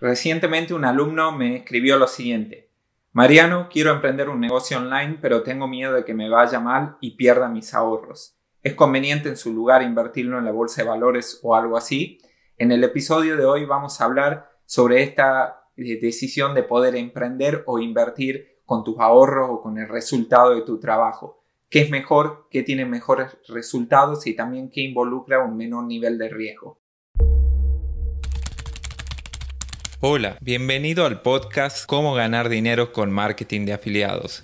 Recientemente un alumno me escribió lo siguiente. Mariano, quiero emprender un negocio online, pero tengo miedo de que me vaya mal y pierda mis ahorros. ¿Es conveniente en su lugar invertirlo en la bolsa de valores o algo así? En el episodio de hoy vamos a hablar sobre esta eh, decisión de poder emprender o invertir con tus ahorros o con el resultado de tu trabajo. ¿Qué es mejor? ¿Qué tiene mejores resultados? Y también qué involucra un menor nivel de riesgo. Hola, bienvenido al podcast Cómo ganar dinero con marketing de afiliados.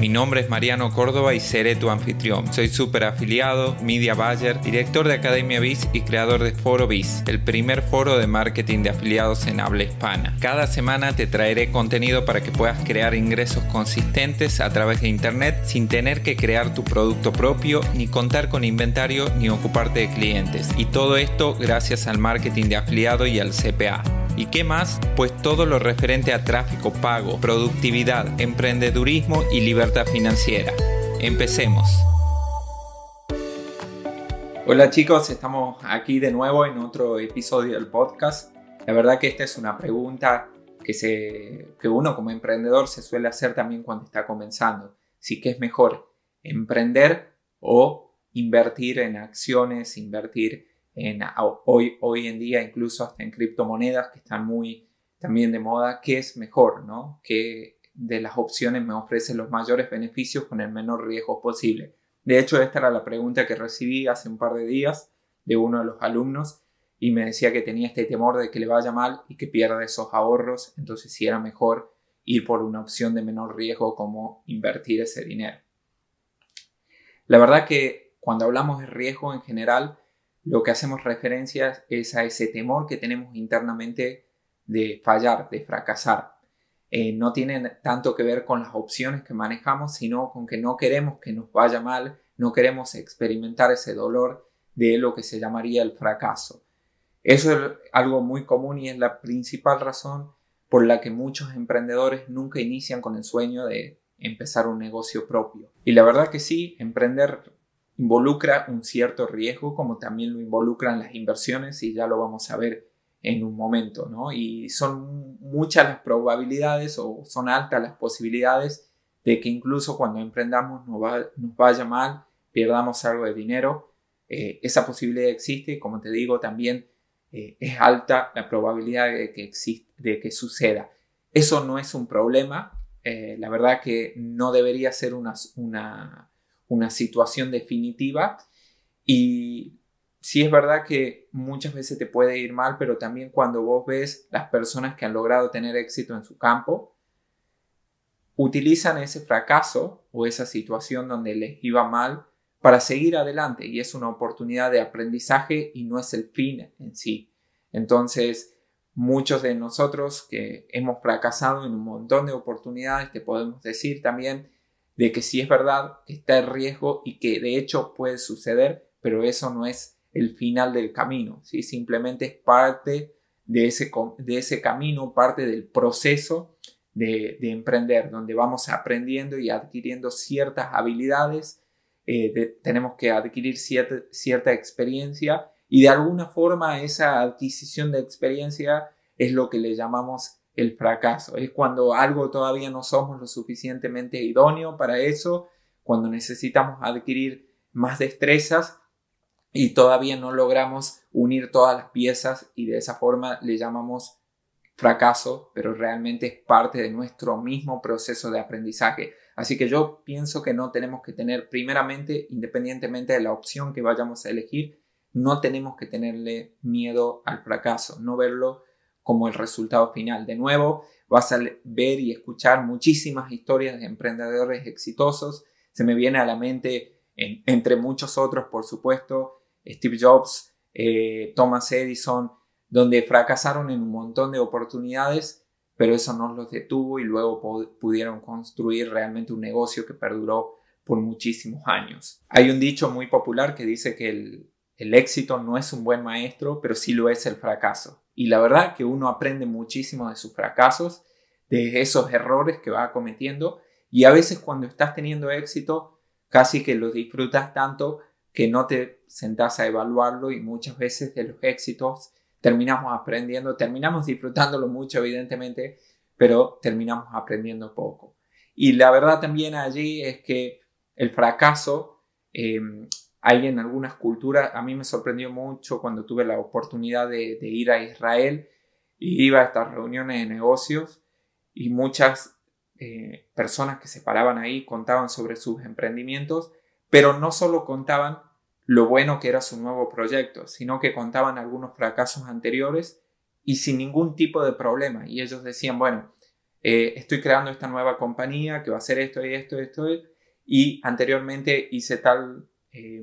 Mi nombre es Mariano Córdoba y seré tu anfitrión. Soy super afiliado, Media Buyer, director de Academia Biz y creador de Foro Biz, el primer foro de marketing de afiliados en habla hispana. Cada semana te traeré contenido para que puedas crear ingresos consistentes a través de internet sin tener que crear tu producto propio, ni contar con inventario, ni ocuparte de clientes. Y todo esto gracias al marketing de afiliado y al CPA. ¿Y qué más? Pues todo lo referente a tráfico pago, productividad, emprendedurismo y libertad financiera. Empecemos. Hola chicos, estamos aquí de nuevo en otro episodio del podcast. La verdad que esta es una pregunta que, se, que uno como emprendedor se suele hacer también cuando está comenzando. Si qué es mejor, emprender o invertir en acciones, invertir hoy, hoy en día incluso hasta en criptomonedas que están muy también de moda, qué es mejor, ¿no? ¿Qué de las opciones me ofrece los mayores beneficios con el menor riesgo posible? De hecho, esta era la pregunta que recibí hace un par de días de uno de los alumnos y me decía que tenía este temor de que le vaya mal y que pierda esos ahorros, entonces si era mejor ir por una opción de menor riesgo como invertir ese dinero. La verdad que cuando hablamos de riesgo en general, lo que hacemos referencia es a ese temor que tenemos internamente de fallar, de fracasar. Eh, no tiene tanto que ver con las opciones que manejamos, sino con que no queremos que nos vaya mal, no queremos experimentar ese dolor de lo que se llamaría el fracaso. Eso es algo muy común y es la principal razón por la que muchos emprendedores nunca inician con el sueño de empezar un negocio propio. Y la verdad que sí, emprender involucra un cierto riesgo, como también lo involucran las inversiones, y ya lo vamos a ver en un momento, ¿no? Y son muchas las probabilidades o son altas las posibilidades de que incluso cuando emprendamos nos, vaya mal, perdamos algo de dinero. Eh, esa posibilidad existe y como te digo también eh, es alta la probabilidad de que, existe, de que suceda. Eso no es un problema. Eh, la verdad que no debería ser una una situación definitiva y si es verdad que muchas veces te puede ir mal, pero también cuando vos ves las personas que han logrado tener éxito en su campo, utilizan ese fracaso o esa situación donde les iba mal para seguir adelante y es una oportunidad de aprendizaje y no es el fin en sí. Entonces, muchos de nosotros que hemos fracasado en un montón de oportunidades, te podemos decir también, de que sí es verdad, está el riesgo y que de hecho puede suceder, pero eso no es el final del camino, ¿sí? simplemente es parte de ese, de ese camino, parte del proceso de, emprender, donde vamos aprendiendo y adquiriendo ciertas habilidades, eh, tenemos que adquirir cierta, cierta experiencia y de alguna forma esa adquisición de experiencia es lo que le llamamos el fracaso. Es cuando algo todavía no somos lo suficientemente idóneo para eso, cuando necesitamos adquirir más destrezas y todavía no logramos unir todas las piezas y de esa forma le llamamos fracaso, pero realmente es parte de nuestro mismo proceso de aprendizaje. Así que yo pienso que no tenemos que tener, primeramente, independientemente de la opción que vayamos a elegir, no tenemos que tenerle miedo al fracaso, no verlo como el resultado final. De nuevo, vas a ver y escuchar muchísimas historias de emprendedores exitosos. Se me viene a la mente, entre muchos otros, por supuesto, Steve Jobs, eh, Thomas Edison, donde fracasaron en un montón de oportunidades, pero eso no los detuvo y luego pudieron construir realmente un negocio que perduró por muchísimos años. Hay un dicho muy popular que dice que el éxito no es un buen maestro, pero sí lo es el fracaso. Y la verdad que uno aprende muchísimo de sus fracasos, de esos errores que va cometiendo. Y a veces cuando estás teniendo éxito, casi que lo disfrutas tanto que no te sentás a evaluarlo y muchas veces de los éxitos terminamos aprendiendo, terminamos disfrutándolo mucho evidentemente, pero terminamos aprendiendo poco. Y la verdad también allí es que el fracaso eh, hay en algunas culturas, a mí me sorprendió mucho cuando tuve la oportunidad de, ir a Israel y iba a estas reuniones de negocios y muchas eh, personas que se paraban ahí contaban sobre sus emprendimientos, pero no solo contaban lo bueno que era su nuevo proyecto, sino que contaban algunos fracasos anteriores y sin ningún tipo de problema. Y ellos decían, bueno, eh, estoy creando esta nueva compañía que va a hacer esto y esto y esto, y anteriormente hice tal eh,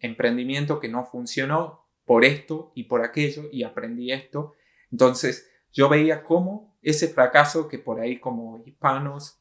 emprendimiento que no funcionó por esto y por aquello y aprendí esto. Entonces yo veía cómo ese fracaso que por ahí como hispanos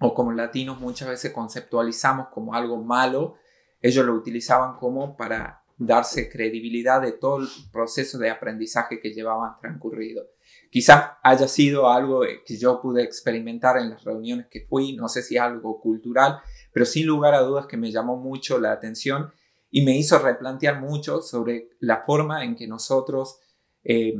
o como latinos muchas veces conceptualizamos como algo malo, ellos lo utilizaban como para darse credibilidad de todo el proceso de aprendizaje que llevaban transcurrido. Quizás haya sido algo que yo pude experimentar en las reuniones que fui, no sé si algo cultural, pero sin lugar a dudas que me llamó mucho la atención y me hizo replantear mucho sobre la forma en que nosotros eh,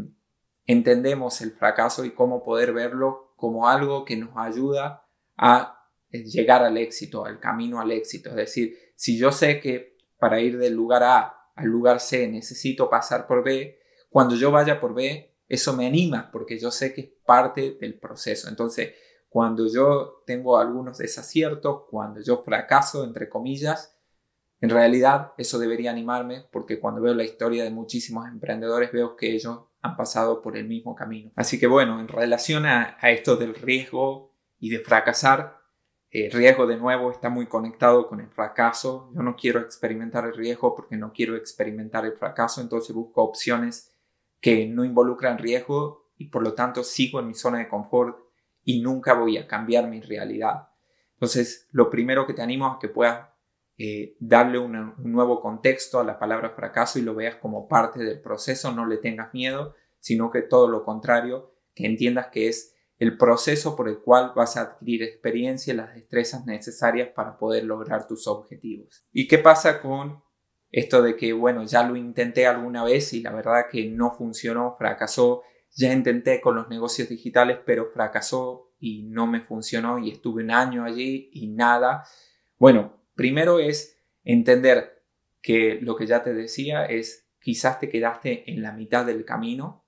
entendemos el fracaso y cómo poder verlo como algo que nos ayuda a eh, llegar al éxito, al camino al éxito. Es decir, si yo sé que para ir del lugar A al lugar C necesito pasar por B, cuando yo vaya por B, eso me anima porque yo sé que es parte del proceso. Entonces, cuando yo tengo algunos desaciertos, cuando yo fracaso, entre comillas, en realidad eso debería animarme porque cuando veo la historia de muchísimos emprendedores veo que ellos han pasado por el mismo camino. Así que bueno, en relación a, a esto del riesgo y de fracasar, el eh, riesgo de nuevo está muy conectado con el fracaso. Yo no quiero experimentar el riesgo porque no quiero experimentar el fracaso, entonces busco opciones que no involucran riesgo y por lo tanto sigo en mi zona de confort y nunca voy a cambiar mi realidad. Entonces, lo primero que te animo es que puedas eh, darle un nuevo contexto a la palabra fracaso y lo veas como parte del proceso, no le tengas miedo, sino que todo lo contrario, que entiendas que es el proceso por el cual vas a adquirir experiencia y las destrezas necesarias para poder lograr tus objetivos. ¿Y qué pasa con esto de que, bueno, ya lo intenté alguna vez y la verdad que no funcionó, fracasó, ya intenté con los negocios digitales, pero fracasó y no me funcionó y estuve un año allí y nada. Bueno, primero es entender que lo que ya te decía es quizás te quedaste en la mitad del camino,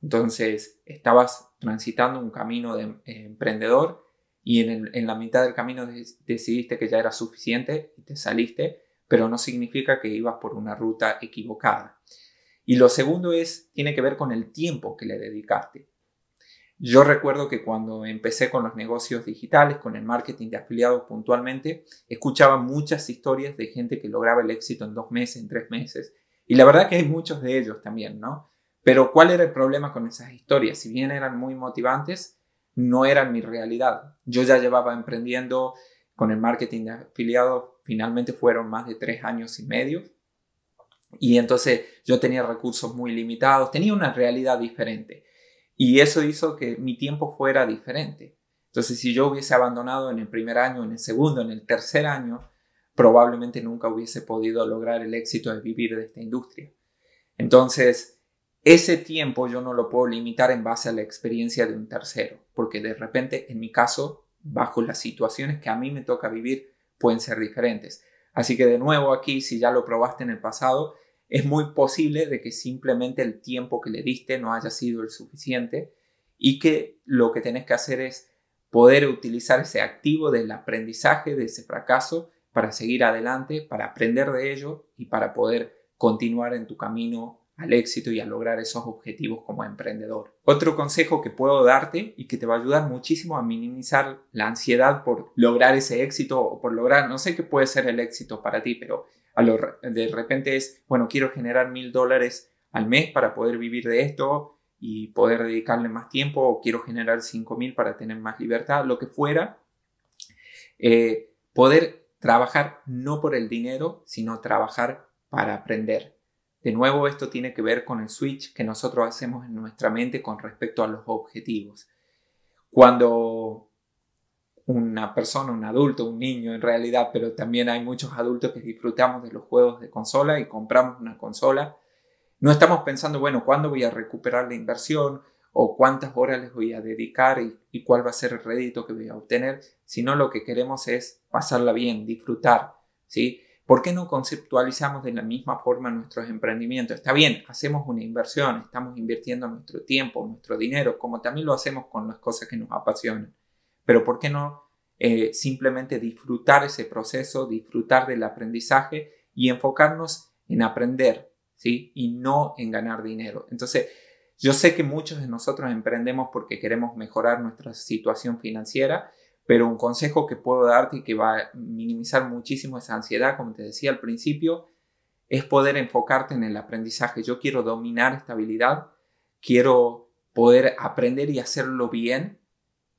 entonces estabas transitando un camino de emprendedor y en, en la mitad del camino decidiste que ya era suficiente y te saliste, pero no significa que ibas por una ruta equivocada. Y lo segundo es, tiene que ver con el tiempo que le dedicaste. Yo recuerdo que cuando empecé con los negocios digitales, con el marketing de afiliados puntualmente, escuchaba muchas historias de gente que lograba el éxito en dos meses, en tres meses. Y la verdad que hay muchos de ellos también, ¿no? Pero ¿cuál era el problema con esas historias? Si bien eran muy motivantes, no eran mi realidad. Yo ya llevaba emprendiendo con el marketing de afiliados, finalmente fueron más de tres años y medio. Y entonces yo tenía recursos muy limitados, tenía una realidad diferente. Y eso hizo que mi tiempo fuera diferente. Entonces, si yo hubiese abandonado en el primer año, en el segundo, en el tercer año, probablemente nunca hubiese podido lograr el éxito de vivir de esta industria. Entonces, ese tiempo yo no lo puedo limitar en base a la experiencia de un tercero, porque de repente, en mi caso, bajo las situaciones que a mí me toca vivir, pueden ser diferentes. Así que de nuevo aquí, si ya lo probaste en el pasado, es muy posible de que simplemente el tiempo que le diste no haya sido el suficiente y que lo que tenés que hacer es poder utilizar ese activo del aprendizaje, de ese fracaso, para seguir adelante, para aprender de ello y para poder continuar en tu camino al éxito y a lograr esos objetivos como emprendedor. Otro consejo que puedo darte y que te va a ayudar muchísimo a minimizar la ansiedad por lograr ese éxito o por lograr, no sé qué puede ser el éxito para ti, pero de repente es, bueno, quiero generar mil dólares al mes para poder vivir de esto y poder dedicarle más tiempo, o quiero generar cinco mil para tener más libertad, lo que fuera. Eh, poder trabajar no por el dinero, sino trabajar para aprender. De nuevo, esto tiene que ver con el switch que nosotros hacemos en nuestra mente con respecto a los objetivos. Cuando una persona, un adulto, un niño en realidad, pero también hay muchos adultos que disfrutamos de los juegos de consola y compramos una consola. No estamos pensando, bueno, ¿cuándo voy a recuperar la inversión? ¿O cuántas horas les voy a dedicar? ¿Y, cuál va a ser el rédito que voy a obtener? Sino lo que queremos es pasarla bien, disfrutar, ¿sí? ¿Por qué no conceptualizamos de la misma forma nuestros emprendimientos? Está bien, hacemos una inversión, estamos invirtiendo nuestro tiempo, nuestro dinero, como también lo hacemos con las cosas que nos apasionan pero ¿por qué no eh, simplemente disfrutar ese proceso, disfrutar del aprendizaje y enfocarnos en aprender, ¿sí? Y no en ganar dinero. Entonces, yo sé que muchos de nosotros emprendemos porque queremos mejorar nuestra situación financiera, pero un consejo que puedo darte y que va a minimizar muchísimo esa ansiedad, como te decía al principio, es poder enfocarte en el aprendizaje. Yo quiero dominar esta habilidad, quiero poder aprender y hacerlo bien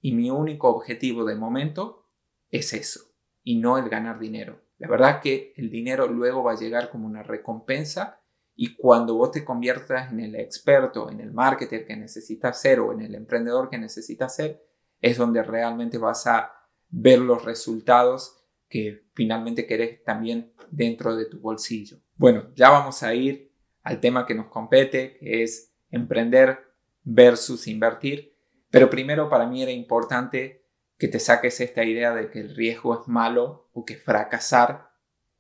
y mi único objetivo de momento es eso, y no el ganar dinero. La verdad que el dinero luego va a llegar como una recompensa y cuando vos te conviertas en el experto, en el marketer que necesitas ser o en el emprendedor que necesitas ser, es donde realmente vas a ver los resultados que finalmente querés también dentro de tu bolsillo. Bueno, ya vamos a ir al tema que nos compete, que es emprender versus invertir. Pero primero para mí era importante que te saques esta idea de que el riesgo es malo o que fracasar,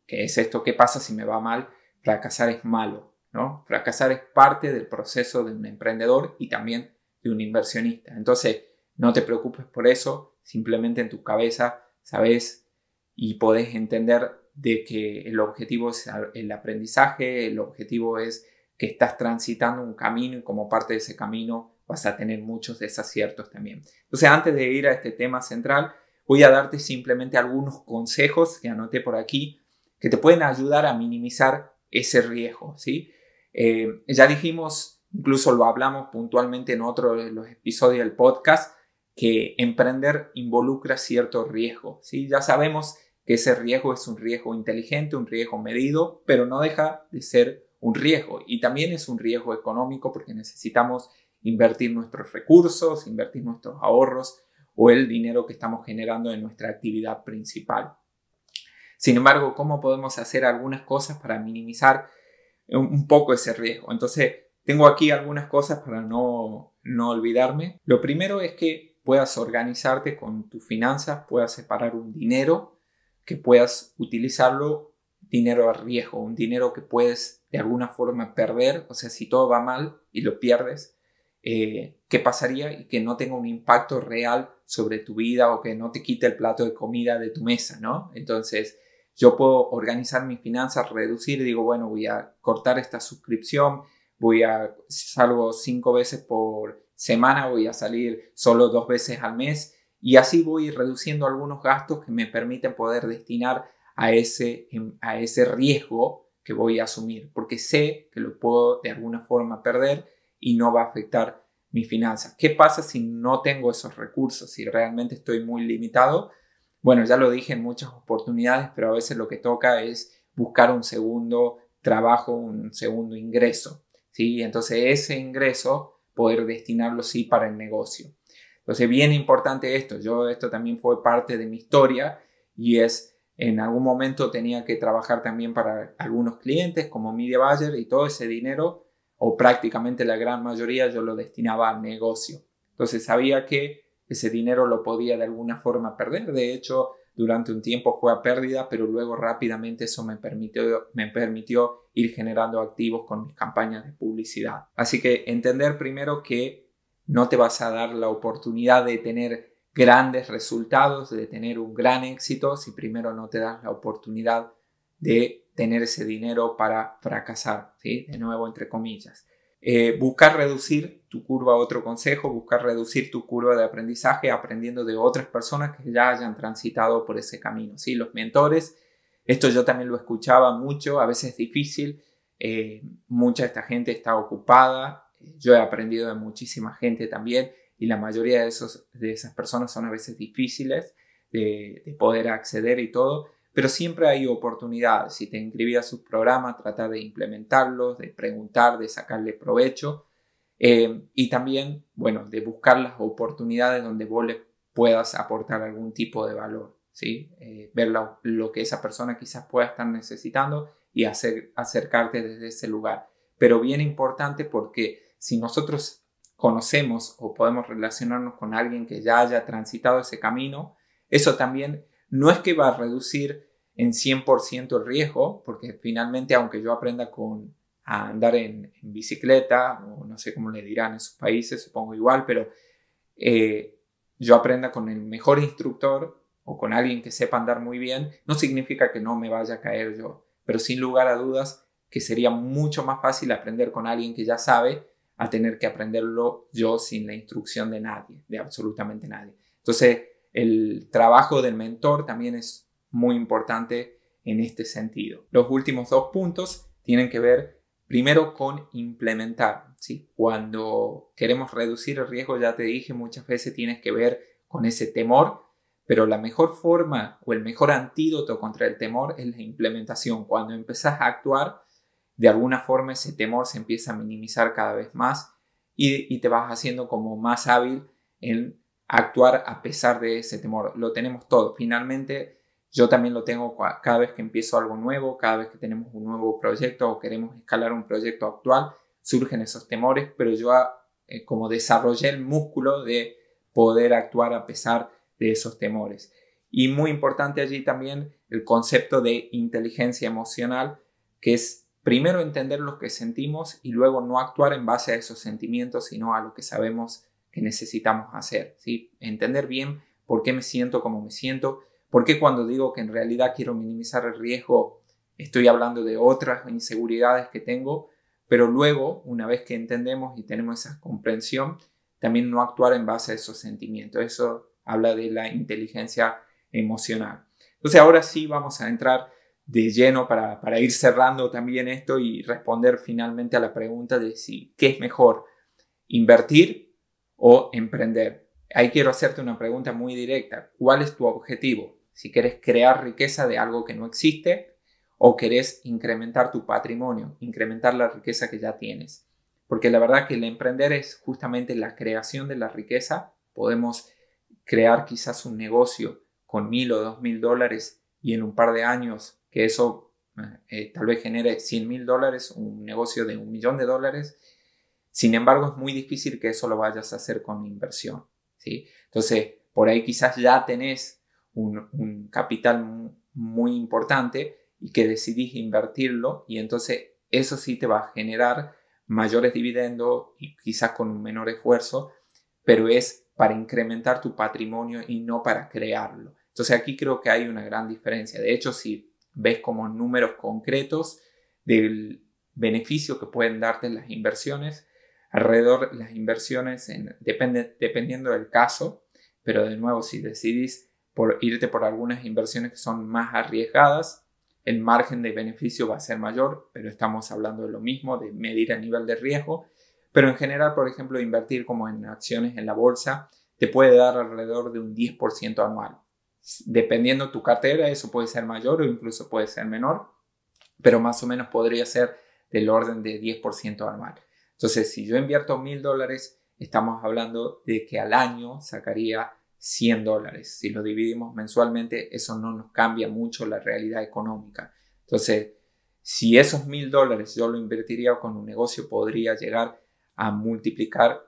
que es esto, que pasa si me va mal? Fracasar es malo, ¿no? Fracasar es parte del proceso de un emprendedor y también de un inversionista. Entonces, no te preocupes por eso, simplemente en tu cabeza sabes y podés entender de que el objetivo es el aprendizaje, el objetivo es que estás transitando un camino y como parte de ese camino vas a tener muchos desaciertos también. Entonces, antes de ir a este tema central, voy a darte simplemente algunos consejos que anoté por aquí que te pueden ayudar a minimizar ese riesgo, ¿sí? Eh, ya dijimos, incluso lo hablamos puntualmente en otro de los episodios del podcast, que emprender involucra cierto riesgo, ¿sí? Ya sabemos que ese riesgo es un riesgo inteligente, un riesgo medido, pero no deja de ser un riesgo y también es un riesgo económico porque necesitamos invertir nuestros recursos, invertir nuestros ahorros o el dinero que estamos generando en nuestra actividad principal. Sin embargo, ¿cómo podemos hacer algunas cosas para minimizar un poco ese riesgo? Entonces, tengo aquí algunas cosas para no, olvidarme. Lo primero es que puedas organizarte con tus finanzas, puedas separar un dinero, que puedas utilizarlo dinero a riesgo, un dinero que puedes de alguna forma perder, o sea, si todo va mal y lo pierdes, eh, qué pasaría y que no tenga un impacto real sobre tu vida o que no te quite el plato de comida de tu mesa, ¿no? Entonces, yo puedo organizar mis finanzas, reducir, digo, bueno, voy a cortar esta suscripción, voy a, salgo cinco veces por semana, voy a salir solo dos veces al mes y así voy reduciendo algunos gastos que me permiten poder destinar a ese, em, a ese riesgo que voy a asumir, porque sé que lo puedo de alguna forma perder y no va a afectar mi finanzas. ¿Qué pasa si no tengo esos recursos, si realmente estoy muy limitado? Bueno, ya lo dije en muchas oportunidades, pero a veces lo que toca es buscar un segundo trabajo, un segundo ingreso, ¿sí? Entonces ese ingreso poder destinarlo sí para el negocio. Entonces, bien importante esto, yo esto también fue parte de mi historia y es en algún momento tenía que trabajar también para algunos clientes como media buyer y todo ese dinero o prácticamente la gran mayoría, yo lo destinaba al negocio. Entonces sabía que ese dinero lo podía de alguna forma perder. De hecho, durante un tiempo fue a pérdida, pero luego rápidamente eso me permitió, me permitió ir generando activos con mis campañas de publicidad. Así que entender primero que no te vas a dar la oportunidad de tener grandes resultados, de tener un gran éxito, si primero no te das la oportunidad de tener ese dinero para fracasar, ¿sí? de nuevo entre comillas. Eh, buscar reducir tu curva, otro consejo, buscar reducir tu curva de aprendizaje aprendiendo de otras personas que ya hayan transitado por ese camino. ¿sí? Los mentores, esto yo también lo escuchaba mucho, a veces es difícil, eh, mucha de esta gente está ocupada, yo he aprendido de muchísima gente también y la mayoría de, de esas personas son a veces difíciles de poder acceder y todo, pero siempre hay oportunidades. Si te inscribís a sus programas, tratar de implementarlos, de preguntar, de sacarle provecho. Eh, y también, bueno, de buscar las oportunidades donde vos le puedas aportar algún tipo de valor, ¿sí? Eh, ver lo, que esa persona quizás pueda estar necesitando y hacer, acercarte desde ese lugar. Pero bien importante porque si nosotros conocemos o podemos relacionarnos con alguien que ya haya transitado ese camino, eso también no es que va a reducir en 100% el riesgo, porque finalmente aunque yo aprenda con, a andar en, bicicleta, o no sé cómo le dirán en sus países, supongo igual, pero eh, yo aprenda con el mejor instructor o con alguien que sepa andar muy bien, no significa que no me vaya a caer yo, pero sin lugar a dudas que sería mucho más fácil aprender con alguien que ya sabe a tener que aprenderlo yo sin la instrucción de nadie, de absolutamente nadie. Entonces, el trabajo del mentor también es muy importante en este sentido. Los últimos dos puntos tienen que ver primero con implementar. ¿sí? Cuando queremos reducir el riesgo, ya te dije, muchas veces tienes que ver con ese temor, pero la mejor forma o el mejor antídoto contra el temor es la implementación. Cuando empezás a actuar, de alguna forma ese temor se empieza a minimizar cada vez más y, y te vas haciendo como más hábil en actuar a pesar de ese temor. Lo tenemos todo. Finalmente, yo también lo tengo cada vez que empiezo algo nuevo, cada vez que tenemos un nuevo proyecto o queremos escalar un proyecto actual, surgen esos temores, pero yo ah, eh, como desarrollé el músculo de poder actuar a pesar de esos temores. Y muy importante allí también el concepto de inteligencia emocional, que es primero entender lo que sentimos y luego no actuar en base a esos sentimientos, sino a lo que sabemos necesitamos hacer, ¿sí? Entender bien por qué me siento como me siento, por qué cuando digo que en realidad quiero minimizar el riesgo, estoy hablando de otras inseguridades que tengo, pero luego, una vez que entendemos y tenemos esa comprensión, también no actuar en base a esos sentimientos. Eso habla de la inteligencia emocional. Entonces ahora sí vamos a entrar de lleno para, para, ir cerrando también esto y responder finalmente a la pregunta de si qué es mejor, invertir o emprender. Ahí quiero hacerte una pregunta muy directa. ¿Cuál es tu objetivo? Si quieres crear riqueza de algo que no existe o querés incrementar tu patrimonio, incrementar la riqueza que ya tienes. Porque la verdad que el emprender es justamente la creación de la riqueza. Podemos crear quizás un negocio con mil o dos mil dólares y en un par de años que eso eh, tal vez genere cien mil dólares, un negocio de un millón de dólares sin embargo, es muy difícil que eso lo vayas a hacer con inversión. ¿sí? Entonces, por ahí quizás ya tenés un, un capital muy importante y que decidís invertirlo y entonces eso sí te va a generar mayores dividendos y quizás con un menor esfuerzo, pero es para incrementar tu patrimonio y no para crearlo. Entonces aquí creo que hay una gran diferencia. De hecho, si ves como números concretos del beneficio que pueden darte las inversiones, alrededor las inversiones en, depende, dependiendo del caso, pero de nuevo si decidís por irte por algunas inversiones que son más arriesgadas, el margen de beneficio va a ser mayor, pero estamos hablando de lo mismo, de medir a nivel de riesgo, pero en general, por ejemplo, invertir como en acciones en la bolsa te puede dar alrededor de un 10% anual. Dependiendo tu cartera, eso puede ser mayor o incluso puede ser menor, pero más o menos podría ser del orden de 10% anual. Entonces, si yo invierto mil dólares, estamos hablando de que al año sacaría 100 dólares. Si lo dividimos mensualmente, eso no nos cambia mucho la realidad económica. Entonces, si esos mil dólares yo lo invertiría con un negocio, podría llegar a multiplicar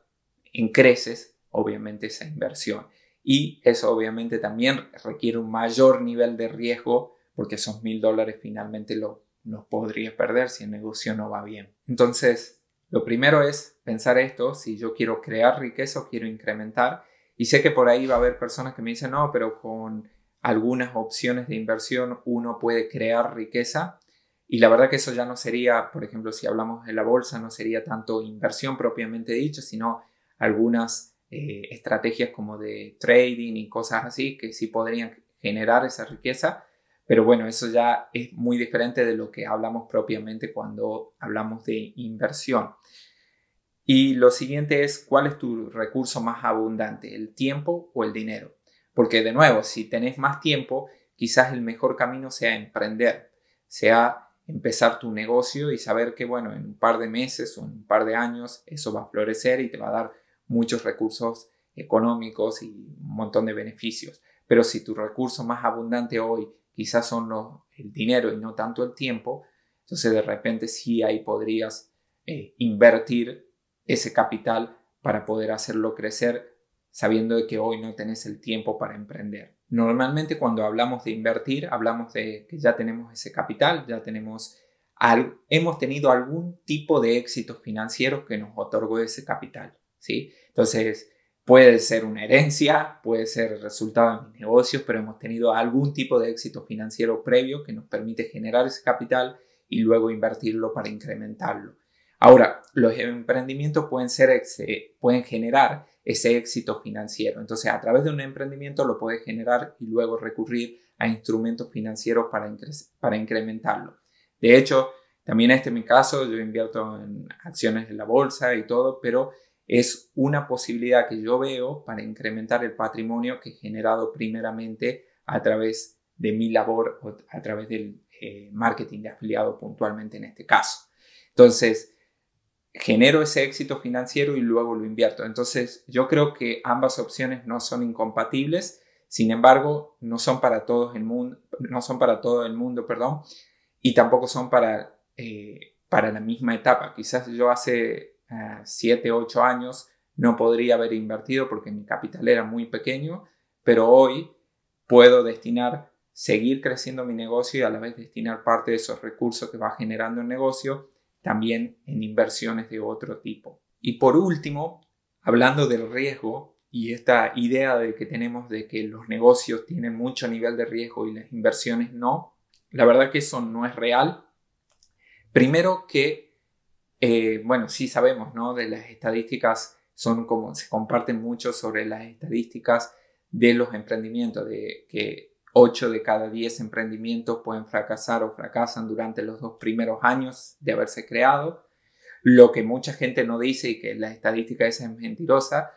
en creces, obviamente, esa inversión. Y eso obviamente también requiere un mayor nivel de riesgo porque esos mil dólares finalmente lo nos podría perder si el negocio no va bien. Entonces, lo primero es pensar esto, si yo quiero crear riqueza o quiero incrementar, y sé que por ahí va a haber personas que me dicen, no, pero con algunas opciones de inversión uno puede crear riqueza. Y la verdad que eso ya no sería, por ejemplo, si hablamos de la bolsa, no sería tanto inversión propiamente dicho, sino algunas eh, estrategias como de trading y cosas así que sí podrían generar esa riqueza. Pero bueno, eso ya es muy diferente de lo que hablamos propiamente cuando hablamos de inversión. Y lo siguiente es, ¿cuál es tu recurso más abundante? ¿El tiempo o el dinero? Porque de nuevo, si tenés más tiempo, quizás el mejor camino sea emprender, sea empezar tu negocio y saber que, bueno, en un par de meses o en un par de años eso va a florecer y te va a dar muchos recursos económicos y un montón de beneficios. Pero si tu recurso más abundante hoy quizás son los, el dinero y no tanto el tiempo, entonces de repente sí ahí podrías eh, invertir ese capital para poder hacerlo crecer sabiendo de que hoy no tenés el tiempo para emprender. Normalmente cuando hablamos de invertir, hablamos de que ya tenemos ese capital, ya tenemos al, hemos tenido algún tipo de éxito financiero que nos otorgó ese capital, ¿sí? Entonces, puede ser una herencia, puede ser resultado de mis negocios, pero hemos tenido algún tipo de éxito financiero previo que nos permite generar ese capital y luego invertirlo para incrementarlo. Ahora, los emprendimientos pueden, ser, pueden generar ese éxito financiero. Entonces, a través de un emprendimiento lo puedes generar y luego recurrir a instrumentos financieros para, para incrementarlo. De hecho, también este es mi caso, yo invierto en acciones de la bolsa y todo, pero es una posibilidad que yo veo para incrementar el patrimonio que he generado primeramente a través de mi labor o a través del eh, marketing de afiliado puntualmente en este caso. Entonces, genero ese éxito financiero y luego lo invierto. Entonces, yo creo que ambas opciones no son incompatibles, sin embargo, no son para todos el mundo, no son para todo el mundo, perdón, y tampoco son para, eh, para la misma etapa. Quizás yo hace 7, ah, 8 años no podría haber invertido porque mi capital era muy pequeño, pero hoy puedo destinar, seguir creciendo mi negocio y a la vez destinar parte de esos recursos que va generando el negocio también en inversiones de otro tipo. Y por último, hablando del riesgo y esta idea de que tenemos de que los negocios tienen mucho nivel de riesgo y las inversiones no, la verdad que eso no es real. Primero que, eh, bueno, sí sabemos, ¿no? De las estadísticas, son como, se comparten mucho sobre las estadísticas de los emprendimientos, de que 8 de cada 10 emprendimientos pueden fracasar o fracasan durante los dos primeros años de haberse creado. Lo que mucha gente no dice y que la estadística es mentirosa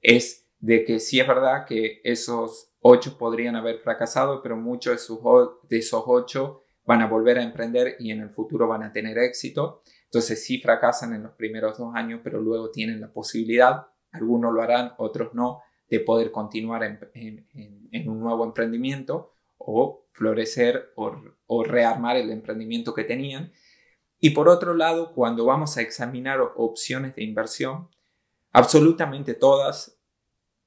es de que sí es verdad que esos 8 podrían haber fracasado, pero muchos de, de esos 8 van a volver a emprender y en el futuro van a tener éxito. Entonces sí fracasan en los primeros dos años, pero luego tienen la posibilidad. Algunos lo harán, otros no de poder continuar en, un nuevo emprendimiento o florecer o, rearmar el emprendimiento que tenían. Y por otro lado, cuando vamos a examinar opciones de inversión, absolutamente todas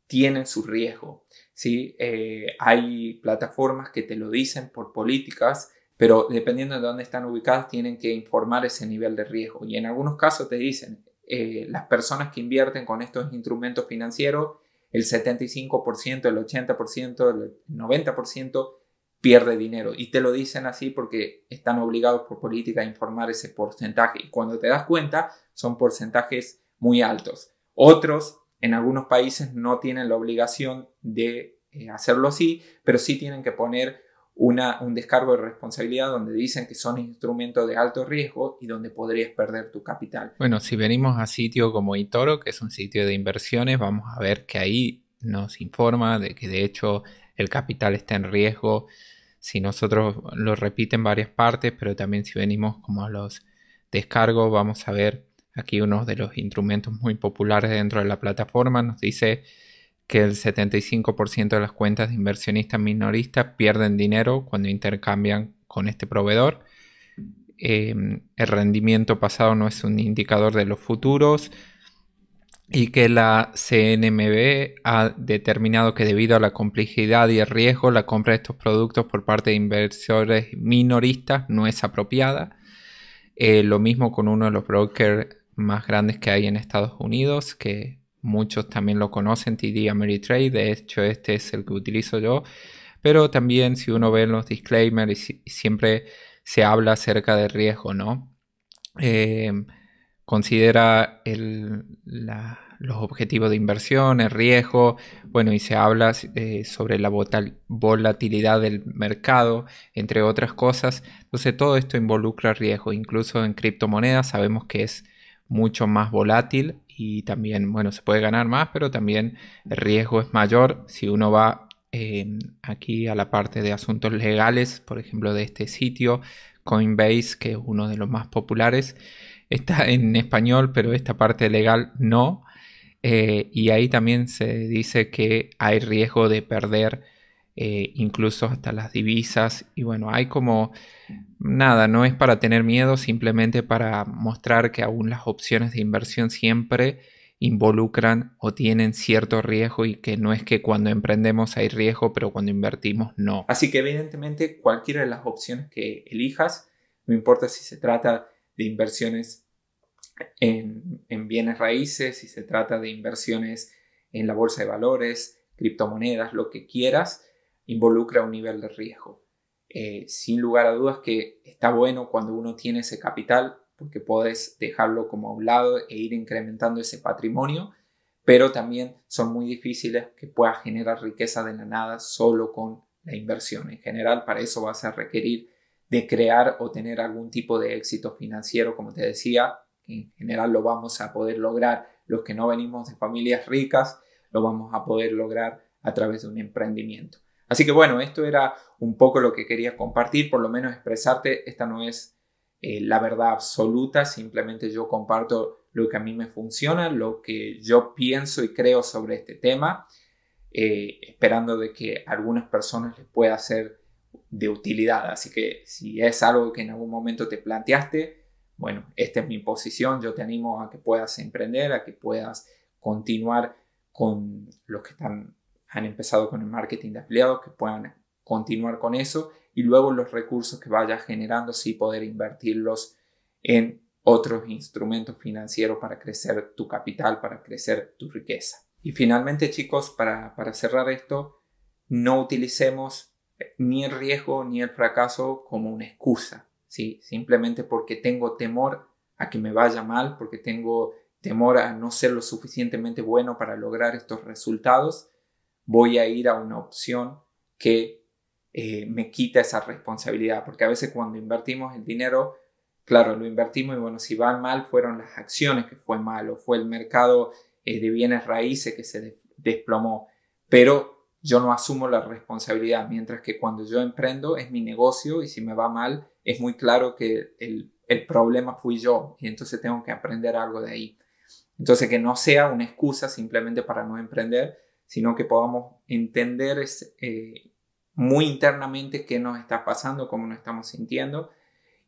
tienen su riesgo. ¿sí? Eh, hay plataformas que te lo dicen por políticas, pero dependiendo de dónde están ubicadas, tienen que informar ese nivel de riesgo. Y en algunos casos te dicen, eh, las personas que invierten con estos instrumentos financieros el 75%, el 80%, el 90% pierde dinero. Y te lo dicen así porque están obligados por política a informar ese porcentaje. Y cuando te das cuenta, son porcentajes muy altos. Otros, en algunos países, no tienen la obligación de eh, hacerlo así, pero sí tienen que poner una, un descargo de responsabilidad donde dicen que son instrumentos de alto riesgo y donde podrías perder tu capital. Bueno, si venimos a sitio como Itoro, que es un sitio de inversiones, vamos a ver que ahí nos informa de que de hecho el capital está en riesgo. Si nosotros lo repiten varias partes, pero también si venimos como a los descargos, vamos a ver aquí uno de los instrumentos muy populares dentro de la plataforma, nos dice que el 75% de las cuentas de inversionistas minoristas pierden dinero cuando intercambian con este proveedor. Eh, el rendimiento pasado no es un indicador de los futuros y que la CNMB ha determinado que debido a la complejidad y el riesgo, la compra de estos productos por parte de inversores minoristas no es apropiada. Eh, lo mismo con uno de los brokers más grandes que hay en Estados Unidos, que Muchos también lo conocen, TD Ameritrade. De hecho, este es el que utilizo yo. Pero también si uno ve los disclaimers, y siempre se habla acerca del riesgo, ¿no? Em, considera los objetivos de inversión, el riesgo, bueno, y se habla eh, sobre la volatilidad del mercado, entre otras cosas. Entonces todo esto involucra riesgo, incluso en criptomonedas sabemos que es mucho más volátil y también, bueno, se puede ganar más, pero también el riesgo es mayor si uno va eh, aquí a la parte de asuntos legales, por ejemplo, de este sitio, Coinbase, que es uno de los más populares. Está en español, pero esta parte legal no. Eh, y ahí también se dice que hay riesgo de perder eh, incluso hasta las divisas. Y bueno, hay como nada, no es para tener miedo, simplemente para mostrar que aún las opciones de inversión siempre involucran o tienen cierto riesgo y que no es que cuando emprendemos hay riesgo, pero cuando invertimos no. Así que evidentemente cualquiera de las opciones que elijas, no importa si se trata de inversiones en bienes raíces, si se trata de inversiones en la bolsa de valores, criptomonedas, lo que quieras, involucra un nivel de riesgo. Eh, sin lugar a dudas que está bueno cuando uno tiene ese capital porque puedes dejarlo como a un lado e ir incrementando ese patrimonio, pero también son muy difíciles que puedas generar riqueza de la nada solo con la inversión. En general, para eso vas a requerir de crear o tener algún tipo de éxito financiero, como te decía, en general lo vamos a poder lograr los que no venimos de familias ricas, lo vamos a poder lograr a través de un emprendimiento. Así que bueno, esto era un poco lo que quería compartir, por lo menos expresarte, esta no es eh, la verdad absoluta, simplemente yo comparto lo que a mí me funciona, lo que yo pienso y creo sobre este tema, eh, esperando de que algunas personas les pueda ser de utilidad. Así que si es algo que en algún momento te planteaste, bueno, esta es mi posición, yo te animo a que puedas emprender, a que puedas continuar con los que están han empezado con el marketing de afiliados, que puedan continuar con eso y luego los recursos que vaya generando sí poder invertirlos en otros instrumentos financieros para crecer tu capital, para crecer tu riqueza. Y finalmente chicos, para, cerrar esto, no utilicemos ni el riesgo ni el fracaso como una excusa, ¿sí? simplemente porque tengo temor a que me vaya mal, porque tengo temor a no ser lo suficientemente bueno para lograr estos resultados, voy a ir a una opción que eh, me quita esa responsabilidad, porque a veces cuando invertimos el dinero, claro, lo invertimos y bueno, si va mal fueron las acciones que fue malo, fue el mercado eh, de bienes raíces que se desplomó, pero yo no asumo la responsabilidad, mientras que cuando yo emprendo es mi negocio y si me va mal es muy claro que el, el problema fui yo y entonces tengo que aprender algo de ahí. Entonces que no sea una excusa simplemente para no emprender, sino que podamos entender eh, muy internamente qué nos está pasando, cómo nos estamos sintiendo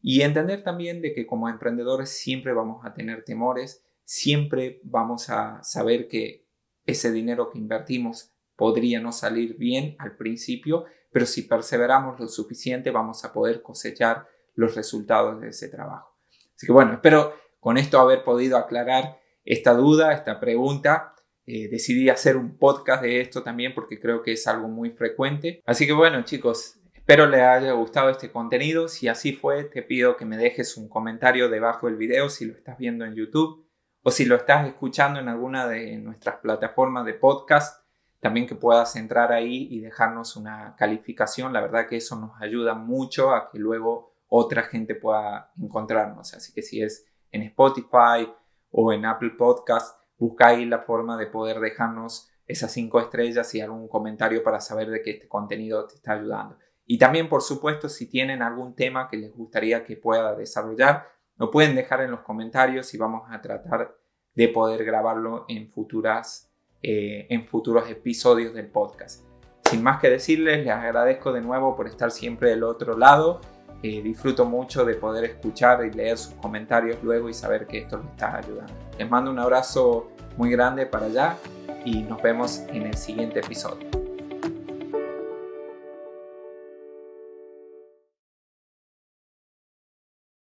y entender también de que como emprendedores siempre vamos a tener temores, siempre vamos a saber que ese dinero que invertimos podría no salir bien al principio, pero si perseveramos lo suficiente vamos a poder cosechar los resultados de ese trabajo. Así que bueno, espero con esto haber podido aclarar esta duda, esta pregunta eh, decidí hacer un podcast de esto también porque creo que es algo muy frecuente. Así que bueno chicos, espero les haya gustado este contenido. Si así fue, te pido que me dejes un comentario debajo del video si lo estás viendo en YouTube o si lo estás escuchando en alguna de nuestras plataformas de podcast. También que puedas entrar ahí y dejarnos una calificación. La verdad que eso nos ayuda mucho a que luego otra gente pueda encontrarnos. Así que si es en Spotify o en Apple Podcasts buscáis la forma de poder dejarnos esas cinco estrellas y algún comentario para saber de qué este contenido te está ayudando. Y también, por supuesto, si tienen algún tema que les gustaría que pueda desarrollar, lo pueden dejar en los comentarios y vamos a tratar de poder grabarlo en, futuras, eh, en futuros episodios del podcast. Sin más que decirles, les agradezco de nuevo por estar siempre del otro lado disfruto mucho de poder escuchar y leer sus comentarios luego y saber que esto me está ayudando. Les mando un abrazo muy grande para allá y nos vemos en el siguiente episodio.